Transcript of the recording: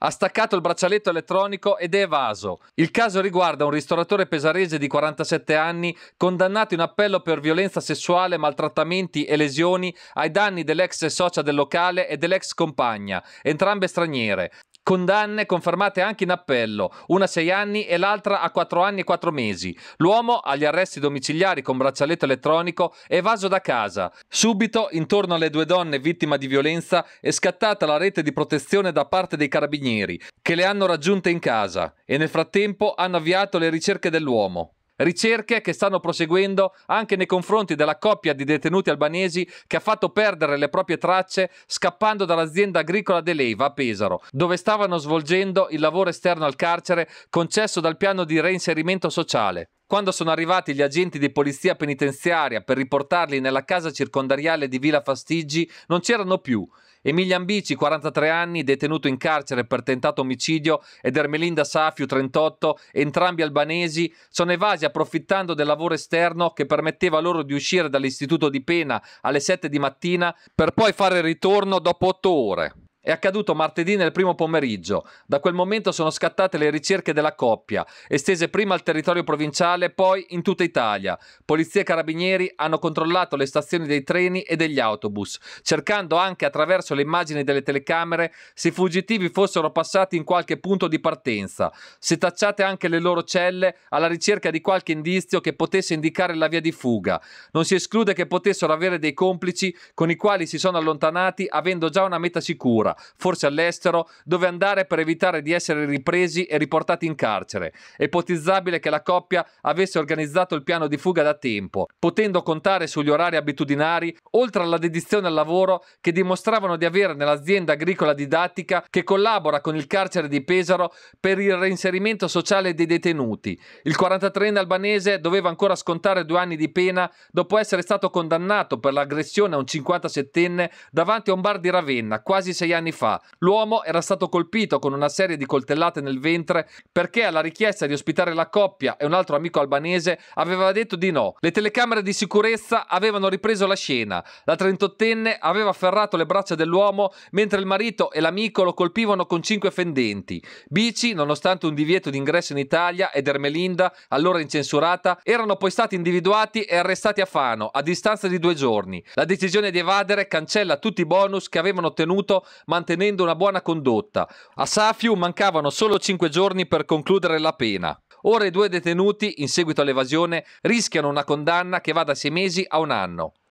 ha staccato il braccialetto elettronico ed è evaso. Il caso riguarda un ristoratore pesarese di 47 anni condannato in appello per violenza sessuale, maltrattamenti e lesioni ai danni dell'ex socia del locale e dell'ex compagna, entrambe straniere. Condanne confermate anche in appello, una a 6 anni e l'altra a 4 anni e 4 mesi. L'uomo agli arresti domiciliari con braccialetto elettronico è evaso da casa. Subito, intorno alle due donne vittime di violenza, è scattata la rete di protezione da parte dei carabinieri, che le hanno raggiunte in casa e nel frattempo hanno avviato le ricerche dell'uomo. Ricerche che stanno proseguendo anche nei confronti della coppia di detenuti albanesi che ha fatto perdere le proprie tracce scappando dall'azienda agricola De Leiva a Pesaro, dove stavano svolgendo il lavoro esterno al carcere concesso dal piano di reinserimento sociale. Quando sono arrivati gli agenti di polizia penitenziaria per riportarli nella casa circondariale di Villa Fastiggi, non c'erano più. Emilian Bici, 43 anni, detenuto in carcere per tentato omicidio, ed Ermelinda Safiu, 38, entrambi albanesi, sono evasi approfittando del lavoro esterno che permetteva loro di uscire dall'istituto di pena alle 7 di mattina per poi fare il ritorno dopo 8 ore. È accaduto martedì nel primo pomeriggio. Da quel momento sono scattate le ricerche della coppia, estese prima al territorio provinciale, poi in tutta Italia. Polizia e carabinieri hanno controllato le stazioni dei treni e degli autobus, cercando anche attraverso le immagini delle telecamere se i fuggitivi fossero passati in qualche punto di partenza, se tacciate anche le loro celle alla ricerca di qualche indizio che potesse indicare la via di fuga. Non si esclude che potessero avere dei complici con i quali si sono allontanati avendo già una meta sicura forse all'estero, dove andare per evitare di essere ripresi e riportati in carcere. È ipotizzabile che la coppia avesse organizzato il piano di fuga da tempo, potendo contare sugli orari abitudinari, oltre alla dedizione al lavoro che dimostravano di avere nell'azienda agricola didattica che collabora con il carcere di Pesaro per il reinserimento sociale dei detenuti. Il 43enne albanese doveva ancora scontare due anni di pena dopo essere stato condannato per l'aggressione a un 57enne davanti a un bar di Ravenna quasi sei anni anni fa. L'uomo era stato colpito con una serie di coltellate nel ventre perché alla richiesta di ospitare la coppia e un altro amico albanese aveva detto di no. Le telecamere di sicurezza avevano ripreso la scena. La 38enne aveva afferrato le braccia dell'uomo mentre il marito e l'amico lo colpivano con cinque fendenti. Bici, nonostante un divieto di ingresso in Italia, ed Ermelinda, allora incensurata, erano poi stati individuati e arrestati a Fano a distanza di due giorni. La decisione di evadere cancella tutti i bonus che avevano ottenuto mantenendo una buona condotta. A Safiu mancavano solo 5 giorni per concludere la pena. Ora i due detenuti, in seguito all'evasione, rischiano una condanna che va da 6 mesi a un anno.